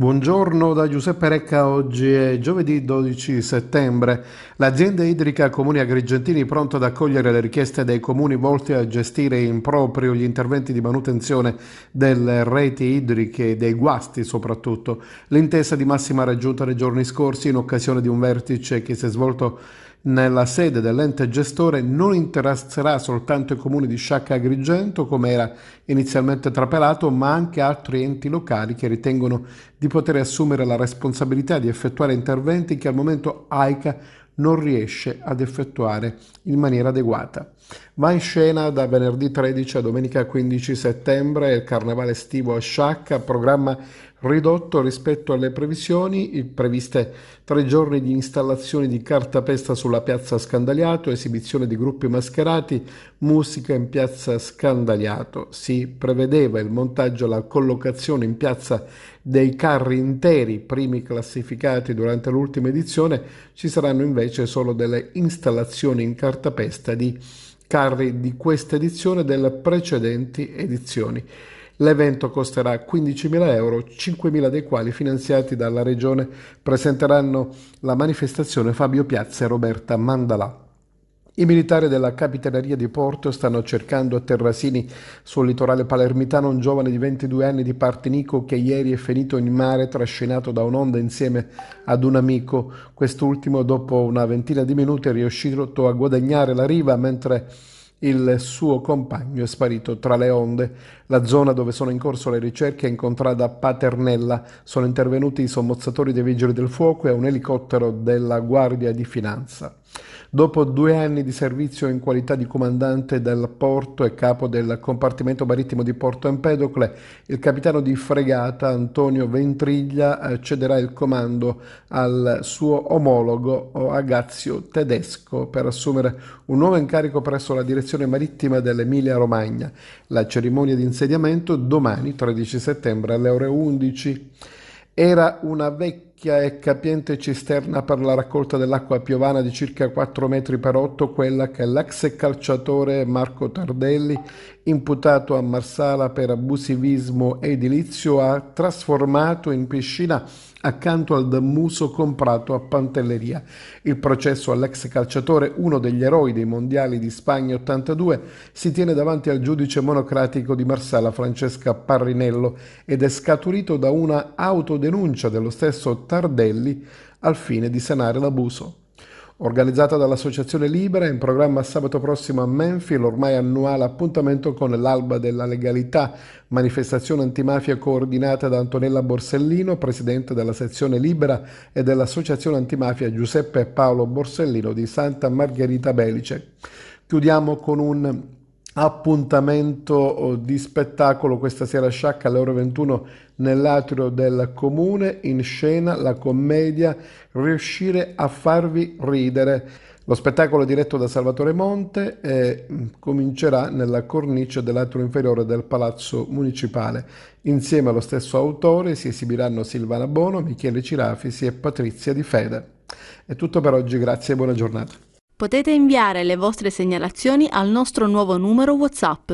Buongiorno da Giuseppe Recca, oggi è giovedì 12 settembre. L'azienda idrica Comuni Agrigentini è pronta ad accogliere le richieste dei comuni volte a gestire in proprio gli interventi di manutenzione delle reti idriche e dei guasti soprattutto. L'intesa di massima raggiunta nei giorni scorsi in occasione di un vertice che si è svolto nella sede dell'ente gestore non interesserà soltanto i comuni di Sciacca e Agrigento, come era inizialmente trapelato, ma anche altri enti locali che ritengono di poter assumere la responsabilità di effettuare interventi che al momento AICA non riesce ad effettuare in maniera adeguata. Va in scena da venerdì 13 a domenica 15 settembre il carnevale estivo a Sciacca, programma ridotto rispetto alle previsioni, previste tre giorni di installazioni di cartapesta sulla piazza Scandagliato, esibizione di gruppi mascherati, musica in piazza Scandagliato. Si prevedeva il montaggio e la collocazione in piazza dei carri interi, primi classificati durante l'ultima edizione, ci saranno invece solo delle installazioni in cartapesta di carri di questa edizione e delle precedenti edizioni. L'evento costerà 15.000 euro, 5.000 dei quali finanziati dalla Regione. Presenteranno la manifestazione Fabio Piazza e Roberta Mandalà. I militari della Capitaneria di Porto stanno cercando a Terrasini, sul litorale palermitano, un giovane di 22 anni di Partinico che ieri è finito in mare trascinato da un'onda insieme ad un amico. Quest'ultimo, dopo una ventina di minuti, è riuscito a guadagnare la riva mentre il suo compagno è sparito tra le onde. La zona dove sono in corso le ricerche è incontrata Paternella. Sono intervenuti i sommozzatori dei vigili del fuoco e un elicottero della Guardia di Finanza. Dopo due anni di servizio in qualità di comandante del porto e capo del compartimento marittimo di Porto Empedocle, il capitano di fregata Antonio Ventriglia cederà il comando al suo omologo Agazio Tedesco per assumere un nuovo incarico presso la direzione Direzione Marittima dell'Emilia Romagna. La cerimonia di insediamento domani 13 settembre alle ore 11. Era una vecchia ricca e capiente cisterna per la raccolta dell'acqua piovana di circa 4 metri per 8, quella che l'ex calciatore Marco Tardelli, imputato a Marsala per abusivismo edilizio, ha trasformato in piscina accanto al muso comprato a Pantelleria. Il processo all'ex calciatore, uno degli eroi dei mondiali di Spagna 82, si tiene davanti al giudice monocratico di Marsala Francesca Parrinello ed è scaturito da una autodenuncia dello stesso Tardelli al fine di sanare l'abuso. Organizzata dall'Associazione Libera, in programma sabato prossimo a Menfi l'ormai annuale appuntamento con l'Alba della Legalità, manifestazione antimafia coordinata da Antonella Borsellino, presidente della sezione Libera e dell'Associazione Antimafia Giuseppe Paolo Borsellino di Santa Margherita Belice. Chiudiamo con un appuntamento oh, di spettacolo questa sera a Sciacca alle ore 21 nell'atrio del comune, in scena la commedia Riuscire a farvi ridere. Lo spettacolo diretto da Salvatore Monte eh, comincerà nella cornice dell'atrio inferiore del Palazzo Municipale. Insieme allo stesso autore si esibiranno Silvana Bono, Michele Cirafisi e Patrizia Di Fede. È tutto per oggi, grazie e buona giornata. Potete inviare le vostre segnalazioni al nostro nuovo numero WhatsApp.